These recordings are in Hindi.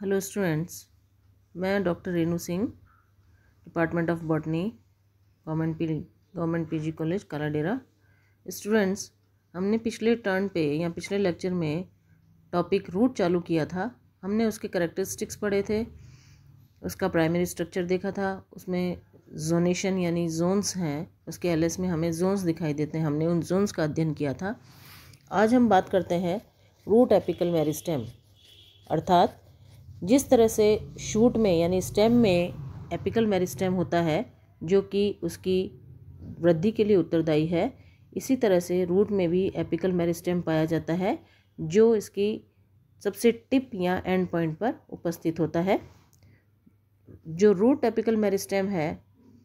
हेलो स्टूडेंट्स मैं doctor Renu Singh department of botany government P government PG college Kaladera students हमने पिछले टर्न पे या पिछले लेक्चर में टॉपिक रूट चालू किया था हमने उसके करेक्टरिस्टिक्स पढ़े थे उसका प्राइमरी स्ट्रक्चर देखा था उसमें जोनेशन यानी जोन्स हैं उसके एल में हमें जोन्स दिखाई देते हैं हमने उन जोन्स का अध्ययन किया था आज हम बात करते हैं रूट एपिकल मेरिस्टेम अर्थात जिस तरह से शूट में यानी स्टेम में एपिकल मेरिस्टेम होता है जो कि उसकी वृद्धि के लिए उत्तरदायी है इसी तरह से रूट में भी एपिकल मेरिस्टेम पाया जाता है जो इसकी सबसे टिप या एंड पॉइंट पर उपस्थित होता है जो रूट एपिकल मेरिस्टेम है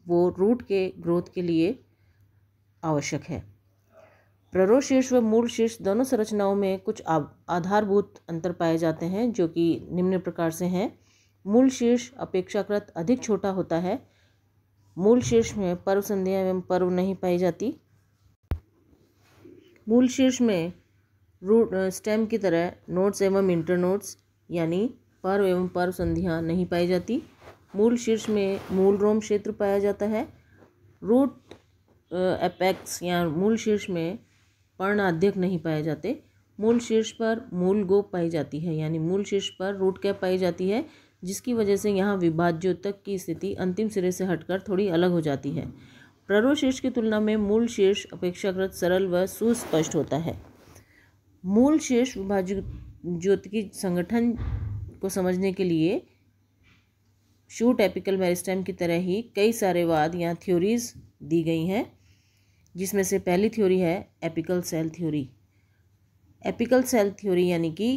वो रूट के ग्रोथ के लिए आवश्यक है प्ररोह शीर्ष व मूल शीर्ष दोनों संरचनाओं में कुछ आधारभूत अंतर पाए जाते हैं जो कि निम्न प्रकार से हैं मूल शीर्ष अपेक्षाकृत अधिक छोटा होता है मूल शीर्ष में पर्व संध्या एवं पर्व नहीं पाई जाती मूल शीर्ष में रूट स्टेम की तरह नोट्स एवं इंटरनोट्स यानी पर्व एवं पर्व संध्या नहीं पाई जाती मूल शीर्ष में मूल रोम क्षेत्र पाया जाता है रूट एपेक्स या मूल शीर्ष में पर्णाध्यक नहीं पाए जाते मूल शीर्ष पर मूल गोप पाई जाती है यानी मूल शीर्ष पर रूट कैप पाई जाती है जिसकी वजह से यहाँ विभाज्यों तक की स्थिति अंतिम सिरे से हटकर थोड़ी अलग हो जाती है प्ररो शीर्ष की तुलना में मूल शीर्ष अपेक्षाकृत सरल व सुस्पष्ट होता है मूल शीर्ष विभाज्य ज्योति की संगठन को समझने के लिए शूट एपिकल मेरिस्टम की तरह ही कई सारे वाद या थ्योरीज दी गई हैं जिसमें से पहली थ्योरी है apical cell theory apical cell theory यानी कि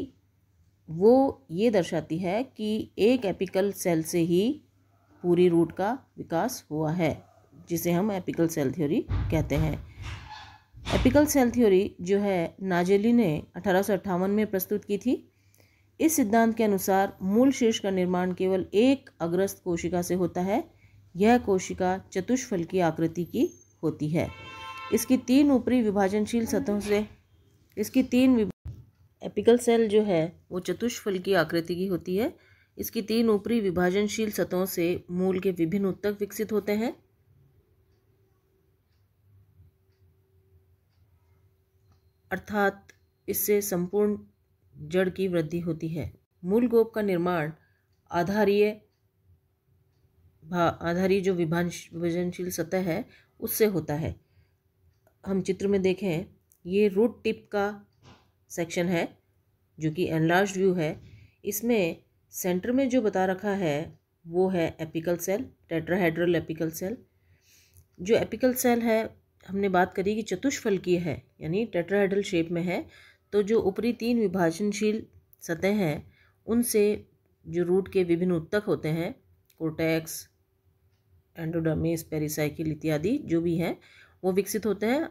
वो ये दर्शाती है कि एक एपिकल सेल से ही पूरी रूट का विकास हुआ है जिसे हम एपिकल सेल थ्योरी कहते हैं एपिकल सेल थ्योरी जो है नाजेली ने अठारह में प्रस्तुत की थी इस सिद्धांत के अनुसार मूल शीर्ष का निर्माण केवल एक अग्रस्त कोशिका से होता है यह कोशिका चतुष्फल की आकृति की होती है इसकी तीन ऊपरी विभाजनशील सतहों से इसकी तीन एपिकल सेल जो है वो चतुष्फल की आकृति की होती है इसकी तीन ऊपरी विभाजनशील सतहों से मूल के विभिन्न उत्तक विकसित होते हैं अर्थात इससे संपूर्ण जड़ की वृद्धि होती है मूल गोप का निर्माण आधारीय आधारी जो विभाजनशील सतह है उससे होता है हम चित्र में देखें ये रूट टिप का सेक्शन है जो कि एनलार्ज व्यू है इसमें सेंटर में जो बता रखा है वो है apical cell tetrahedral apical cell जो एपिकल सेल है हमने बात करी कि चतुष्फलकीय है यानी टेट्राहेड्रल शेप में है तो जो ऊपरी तीन विभाजनशील सतह हैं उनसे जो रूट के विभिन्न उत्तक होते हैं कोटेक्स एंडोडमिस पेरिसाइकिल इत्यादि जो भी हैं वो विकसित होते हैं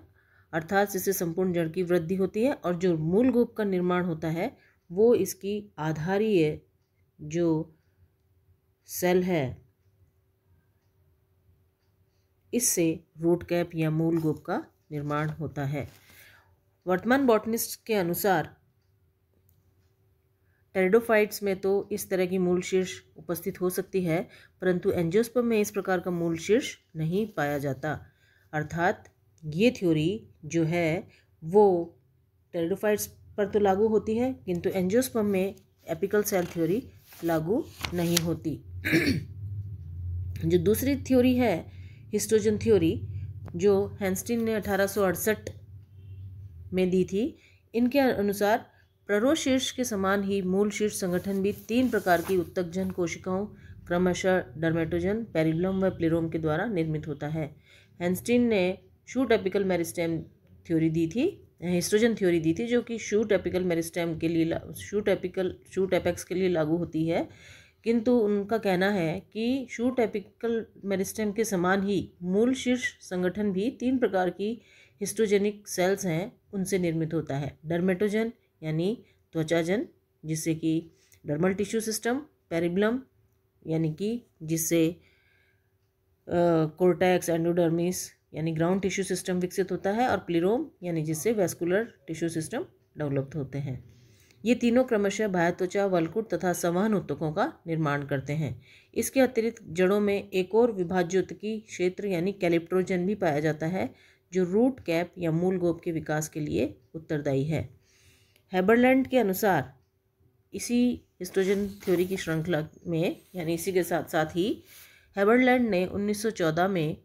अर्थात इससे संपूर्ण जड़ की वृद्धि होती है और जो मूल गोप का निर्माण होता है वो इसकी आधारीय जो सेल है इससे रूट कैप या मूल गोप का निर्माण होता है वर्तमान बॉटनिस्ट के अनुसार टेरिडोफाइट्स में तो इस तरह की मूल शीर्ष उपस्थित हो सकती है परंतु एंजियोस्पर्म में इस प्रकार का मूल शीर्ष नहीं पाया जाता अर्थात ये थ्योरी जो है वो टेरिडोफाइट्स पर तो लागू होती है किंतु एंजियोस्पर्म में एपिकल सेल थ्योरी लागू नहीं होती जो दूसरी थ्योरी है हिस्टोजन थ्योरी जो हैंस्टीन ने अठारह में दी थी इनके अनुसार प्ररो शीर्ष के समान ही मूल शीर्ष संगठन भी तीन प्रकार की उत्तकजन कोशिकाओं क्रमशः डर्मेटोजन पेरिलोम व प्लेरोम के द्वारा निर्मित होता है हैंस्टीन ने शू टेपिकल मेरिस्टेम थ्योरी दी थी हिस्ट्रोजन eh, थ्योरी दी थी जो कि शू टेपिकल मेरिस्टेम के लिए शू टेपिकल शू टेपेक्स के लिए लागू होती है किंतु उनका कहना है कि शू टेपिकल मेरिस्टेम के समान ही मूल शीर्ष संगठन भी तीन प्रकार की हिस्टोजेनिक सेल्स हैं उनसे निर्मित होता है डर्मेटोजन यानी त्वचाजन जिससे कि डर्मल टिश्यू सिस्टम पेरिब्लम यानी कि जिससे कोर्टैक्स एंडोडर्मिस यानी ग्राउंड टिश्यू सिस्टम विकसित होता है और प्लीरोम यानी जिससे वेस्कुलर टिश्यू सिस्टम डेवलप्ड होते हैं ये तीनों क्रमशः बाह्य त्वचा वलकुट तथा संवहन उत्तकों का निर्माण करते हैं इसके अतिरिक्त जड़ों में एक और विभाज्योतकी क्षेत्र यानी कैलिप्ट्रोजन भी पाया जाता है जो रूट कैप या मूल गोप के विकास के लिए उत्तरदायी है हैबरलैंड के अनुसार इसी हिस्टोजन थ्योरी की श्रृंखला में यानी इसी के साथ साथ ही हेबरलैंड ने 1914 में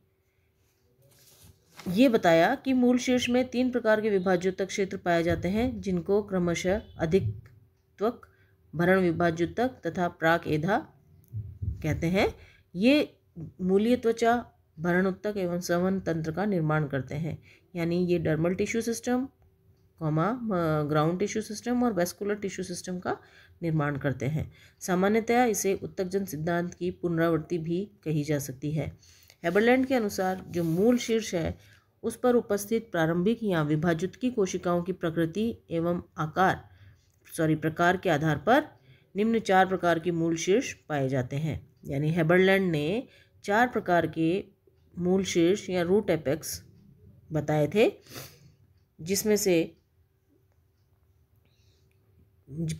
ये बताया कि मूल शीर्ष में तीन प्रकार के विभाज्योतक क्षेत्र पाए जाते हैं जिनको क्रमशः अधिक त्वक भरण विभाज्योतक तथा प्राक एधा कहते हैं ये मूल्य त्वचा भरण उत्तक एवं सवन तंत्र का निर्माण करते हैं यानी ये dermal tissue system comma ground tissue system और वेस्कुलर टिश्यू सिस्टम का निर्माण करते हैं सामान्यतया इसे उत्तकजन सिद्धांत की पुनरावृत्ति भी कही जा सकती है हेबरलैंड के अनुसार जो मूल शीर्ष है उस पर उपस्थित प्रारंभिक या विभाजित की कोशिकाओं की प्रकृति एवं आकार सॉरी प्रकार के आधार पर निम्न चार प्रकार के मूल शीर्ष पाए जाते हैं यानी हेबरलैंड ने चार प्रकार के मूल शीर्ष या रूट एपेक्स बताए थे जिसमें से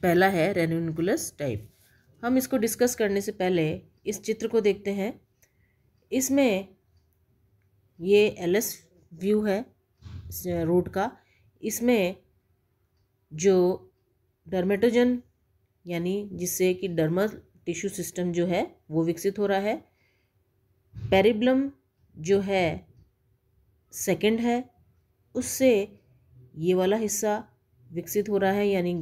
पहला है रेनुनकुलस टाइप हम इसको डिस्कस करने से पहले इस चित्र को देखते हैं इसमें ये एलएस व्यू है रोड का इसमें जो डर्मेटोजन यानी जिससे कि डर्मल टिश्यू सिस्टम जो है वो विकसित हो रहा है पेरिब्लम जो है सेकंड है उससे ये वाला हिस्सा विकसित हो रहा है यानी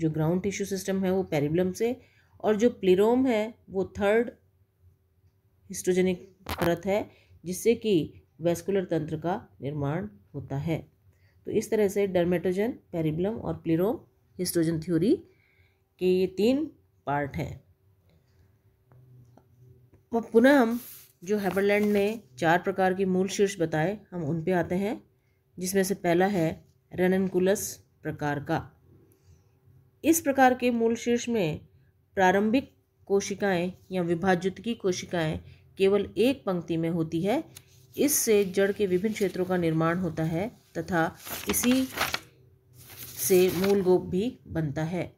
जो ग्राउंड टिश्यू सिस्टम है वो पेरिब्लम से और जो प्लेरोम है वो थर्ड हिस्टोजेनिक परत है जिससे कि वेस्कुलर तंत्र का निर्माण होता है तो इस तरह से डर्मेटोजन पेरिब्लम और प्लेरोम हिस्टोजन थ्योरी के ये तीन पार्ट हैं अब पुनः हम जो हैबरलैंड ने चार प्रकार के मूल शीर्ष बताए हम उन पे आते हैं जिसमें से पहला है रेनकुलस प्रकार का इस प्रकार के मूल शीर्ष में प्रारंभिक कोशिकाएं या की कोशिकाएं केवल एक पंक्ति में होती है इससे जड़ के विभिन्न क्षेत्रों का निर्माण होता है तथा इसी से मूल गोप भी बनता है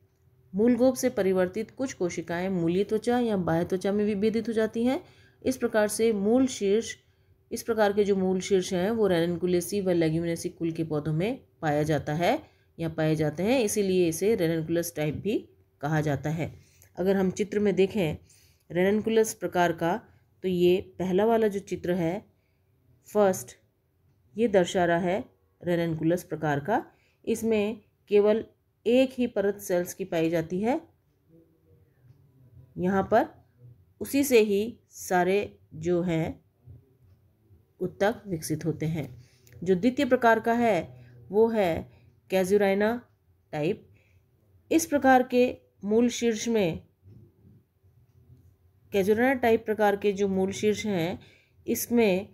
मूल गोप से परिवर्तित कुछ कोशिकाएं मूली त्वचा या बाह्य त्वचा में विभेदित हो जाती हैं इस प्रकार से मूल शीर्ष इस प्रकार के जो मूल शीर्ष हैं वो रेनकुलेसी व लेग्यूनेसी कुल के पौधों में पाया जाता है यहाँ पाए जाते हैं इसीलिए इसे रेनकुलस टाइप भी कहा जाता है अगर हम चित्र में देखें रेनकुलस प्रकार का तो ये पहला वाला जो चित्र है फर्स्ट ये दर्शा रहा है रेनकुलस प्रकार का इसमें केवल एक ही परत सेल्स की पाई जाती है यहाँ पर उसी से ही सारे जो हैं उत्तक विकसित होते हैं जो द्वितीय प्रकार का है वो है कैजुराइना टाइप इस प्रकार के मूल शीर्ष में कैजुराना टाइप प्रकार के जो मूल शीर्ष हैं इसमें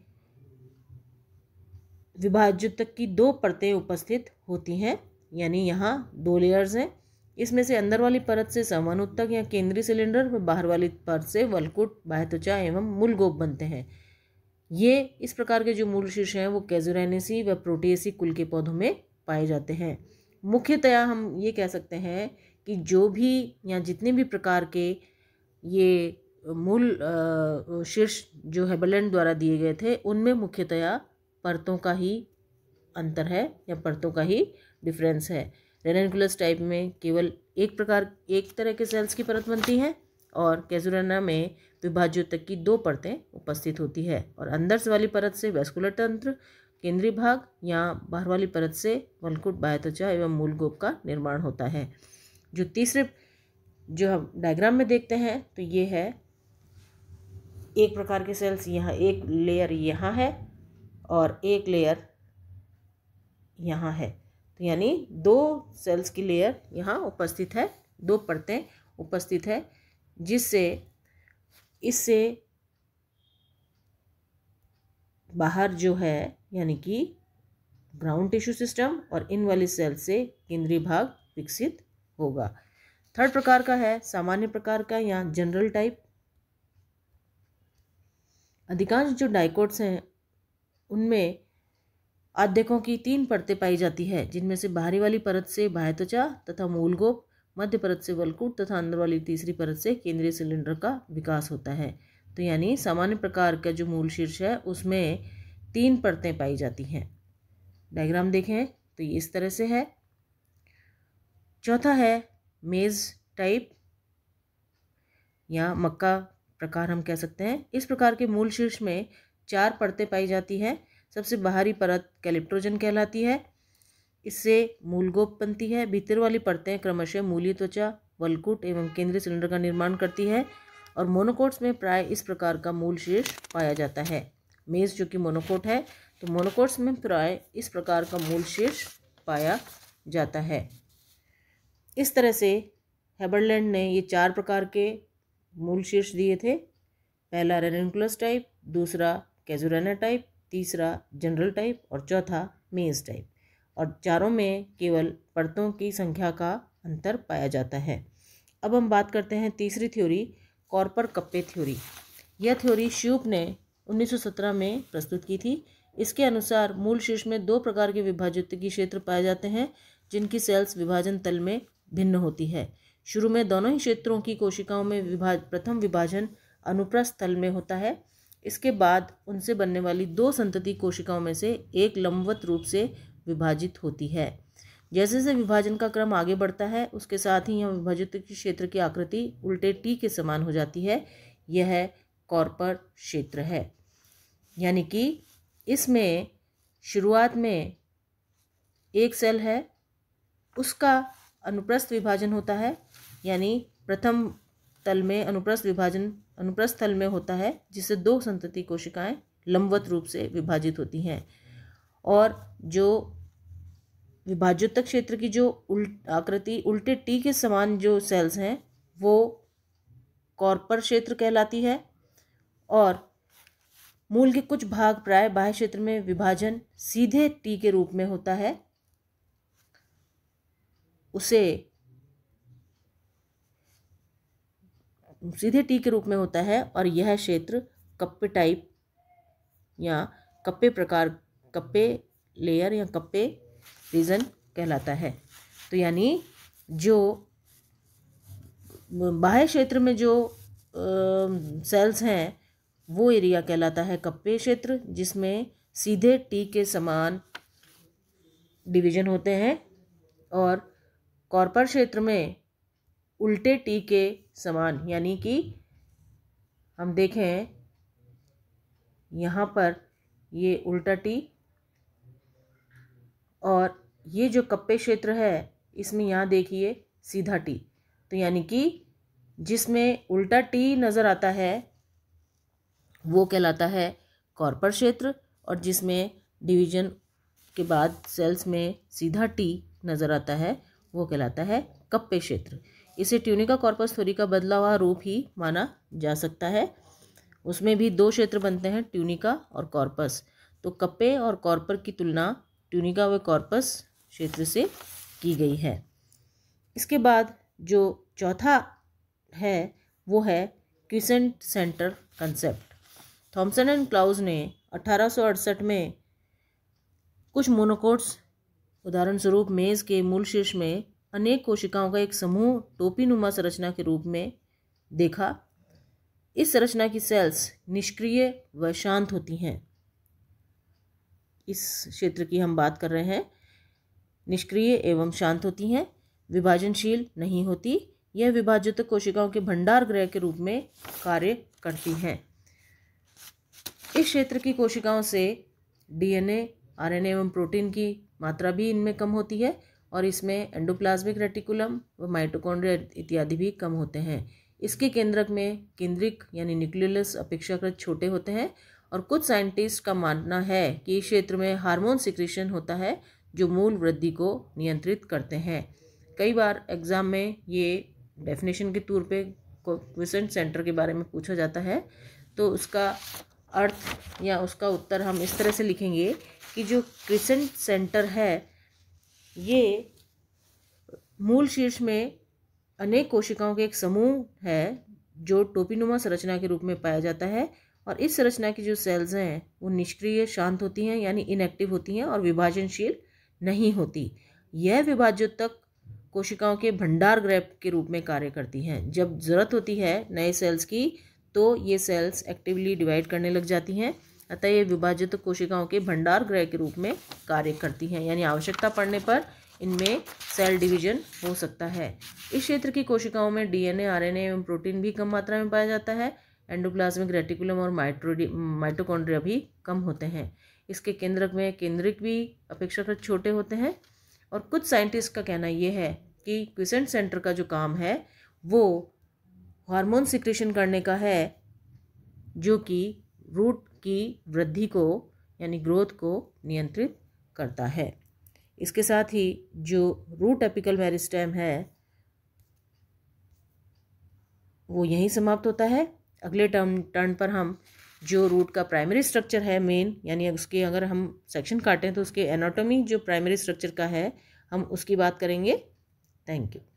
विभाज्य तक की दो परतें उपस्थित होती हैं यानी यहाँ दो लेयर्स हैं इसमें से अंदर वाली परत से समान उत्तक या केंद्रीय सिलेंडर व बाहर वाली परत से वलकुट बाह्यत्वचा एवं मूल गोप बनते हैं ये इस प्रकार के जो मूल शीर्ष हैं वो कैजुरैनेसी व प्रोटीएसी कुल के पौधों में पाए जाते हैं मुख्यतया हम ये कह सकते हैं कि जो भी या जितने भी प्रकार के ये मूल शीर्ष जो बलैंड द्वारा दिए गए थे उनमें मुख्यतया परतों का ही अंतर है या परतों का ही डिफरेंस है रेनेकुलस टाइप में केवल एक प्रकार एक तरह के सेल्स की परत बनती है और कैजुराना में विभाज्यों तक की दो परतें उपस्थित होती है और अंदर से वाली परत से वेस्कुलर तंत्र केंद्रीय भाग या बाहर वाली परत से मलकुट बायतोचा एवं मूल गोप का निर्माण होता है जो तीसरे जो हम डायग्राम में देखते हैं तो ये है एक प्रकार के सेल्स यहाँ एक लेयर यहाँ है और एक लेयर यहाँ है तो यानी दो सेल्स की लेयर यहाँ उपस्थित है दो परतें उपस्थित है जिससे इससे बाहर जो है यानी कि ग्राउंड टिश्यू सिस्टम और इन वाली सेल से केंद्रीय भाग विकसित होगा थर्ड प्रकार का है सामान्य प्रकार का या जनरल टाइप अधिकांश जो डाइकोट्स हैं उनमें आध्यकों की तीन परतें पाई जाती है जिनमें से बाहरी वाली परत से बाह्य त्वचा तथा मूलगोप मध्य परत से वलकूट तथा अंदर वाली तीसरी परत से केंद्रीय सिलेंडर का विकास होता है तो यानी सामान्य प्रकार का जो मूल शीर्ष है उसमें तीन परतें पाई जाती हैं डायग्राम देखें तो ये इस तरह से है चौथा है मेज़ टाइप या मक्का प्रकार हम कह सकते हैं इस प्रकार के मूल शीर्ष में चार परतें पाई जाती हैं सबसे बाहरी परत कैलिप्ट्रोजन कहलाती है इससे मूलगोप बनती है भीतर वाली परतें क्रमशः मूली त्वचा वलकुट एवं केंद्रीय सिलेंडर का निर्माण करती है और मोनोकोट्स में प्राय इस प्रकार का मूल शीर्ष पाया जाता है मेज़ जो कि मोनोकोट है तो मोनोकोट्स में प्राय इस प्रकार का मूल शीर्ष पाया जाता है इस तरह से हेबरलैंड ने ये चार प्रकार के मूल शीर्ष दिए थे पहला रेनकुलस टाइप दूसरा कैजुराना टाइप तीसरा जनरल टाइप और चौथा मेज टाइप और चारों में केवल परतों की संख्या का अंतर पाया जाता है अब हम बात करते हैं तीसरी थ्योरी कॉर्पर कप्पे थ्योरी यह थ्योरी श्यूप ने 1917 में प्रस्तुत की थी इसके अनुसार मूल शीर्ष में दो प्रकार के विभाजित की क्षेत्र पाए जाते हैं जिनकी सेल्स विभाजन तल में भिन्न होती है शुरू में दोनों ही क्षेत्रों की कोशिकाओं में विभाज प्रथम विभाजन अनुप्रस्थ तल में होता है इसके बाद उनसे बनने वाली दो संतति कोशिकाओं में से एक लंबवत रूप से विभाजित होती है जैसे जैसे विभाजन का क्रम आगे बढ़ता है उसके साथ ही यह विभाजित क्षेत्र की आकृति उल्टे टी के समान हो जाती है यह कॉर्पर क्षेत्र है यानी कि इसमें शुरुआत में एक सेल है उसका अनुप्रस्थ विभाजन होता है यानी प्रथम तल में अनुप्रस्थ विभाजन अनुप्रस्थ तल में होता है जिससे दो संतति कोशिकाएं लंबवत रूप से विभाजित होती हैं और जो विभाज्योतक क्षेत्र की जो उल्ट आकृति उल्टे टी के समान जो सेल्स हैं वो कॉर्पर क्षेत्र कहलाती है और मूल के कुछ भाग प्राय बाह्य क्षेत्र में विभाजन सीधे टी के रूप में होता है उसे सीधे टी के रूप में होता है और यह क्षेत्र कप्पे टाइप या कप्पे प्रकार कप्पे लेयर या कप्पे रीज़न कहलाता है तो यानी जो बाह्य क्षेत्र में जो सेल्स हैं वो एरिया कहलाता है कप्पे क्षेत्र जिसमें सीधे टी के समान डिवीजन होते हैं और कॉर्पर क्षेत्र में उल्टे टी के समान यानी कि हम देखें यहाँ पर ये उल्टा टी और ये जो कप्पे क्षेत्र है इसमें यहाँ देखिए सीधा टी तो यानी कि जिसमें उल्टा टी नज़र आता है वो कहलाता है कॉर्पर क्षेत्र और जिसमें डिवीजन के बाद सेल्स में सीधा टी नज़र आता है वो कहलाता है कप्पे क्षेत्र इसे ट्यूनिका कॉर्पस थोरी का बदला हुआ रूप ही माना जा सकता है उसमें भी दो क्षेत्र बनते हैं ट्यूनिका और कॉर्पस तो कप्पे और कॉर्पर की तुलना ट्यूनिका व कॉर्पस क्षेत्र से की गई है इसके बाद जो चौथा है वो है quiescent centre concept Thomson and Clowes ने अठारह में कुछ मोनोकोट्स उदाहरण स्वरूप मेज़ के मूल शीर्ष में अनेक कोशिकाओं का एक समूह टोपीनुमा संरचना के रूप में देखा इस संरचना की सेल्स निष्क्रिय व शांत होती हैं इस क्षेत्र की हम बात कर रहे हैं निष्क्रिय एवं शांत होती हैं विभाजनशील नहीं होती यह विभाजित कोशिकाओं के भंडार ग्रह के रूप में कार्य करती हैं इस क्षेत्र की कोशिकाओं से डीएनए, आरएनए एवं प्रोटीन की मात्रा भी इनमें कम होती है और इसमें एंडोप्लाज्मिक रेटिकुलम व माइटोकॉन्ड्रिया इत्यादि भी कम होते हैं इसके केंद्रक में केंद्रिक यानी न्यूक्लियस अपेक्षाकृत छोटे होते हैं और कुछ साइंटिस्ट का मानना है कि इस क्षेत्र में हार्मोन सिक्रेशन होता है जो मूल वृद्धि को नियंत्रित करते हैं कई बार एग्ज़ाम में ये डेफिनेशन के तौर पे क्वेश्चन सेंटर के बारे में पूछा जाता है तो उसका अर्थ या उसका उत्तर हम इस तरह से लिखेंगे कि जो क्रिसेंट सेंटर है ये मूल शीर्ष में अनेक कोशिकाओं के एक समूह है जो टोपीनुमा संरचना के रूप में पाया जाता है और इस संरचना की जो सेल्स हैं वो निष्क्रिय शांत होती हैं यानी इनएक्टिव होती हैं और विभाजनशील नहीं होती यह विभाज्योतक कोशिकाओं के भंडार ग्रह के रूप में कार्य करती हैं जब ज़रूरत होती है नए सेल्स की तो ये सेल्स एक्टिवली डिवाइड करने लग जाती हैं अतः ये विभाजित कोशिकाओं के भंडार ग्रह के रूप में कार्य करती हैं यानी आवश्यकता पड़ने पर इनमें सेल डिवीजन हो सकता है इस क्षेत्र की कोशिकाओं में डीएनए आरएनए एवं प्रोटीन भी कम मात्रा में पाया जाता है एंडोप्लाज्मिक रेटिकुलम और माइट्रोडी माइटोकॉन्ड्रिया भी कम होते हैं इसके केंद्रक में केंद्रिक भी अपेक्षाकृत छोटे होते हैं और कुछ साइंटिस्ट का कहना यह है कि क्विसेंट सेंटर का जो काम है वो हार्मोन सिक्रेशन करने का है जो कि रूट की वृद्धि को यानी ग्रोथ को नियंत्रित करता है इसके साथ ही जो रूट एपिकल मेरिस्टेम है वो यहीं समाप्त होता है अगले टर्म टर्न पर हम जो रूट का प्राइमरी स्ट्रक्चर है मेन यानी उसके अगर हम सेक्शन काटें तो उसके एनाटॉमी जो प्राइमरी स्ट्रक्चर का है हम उसकी बात करेंगे थैंक यू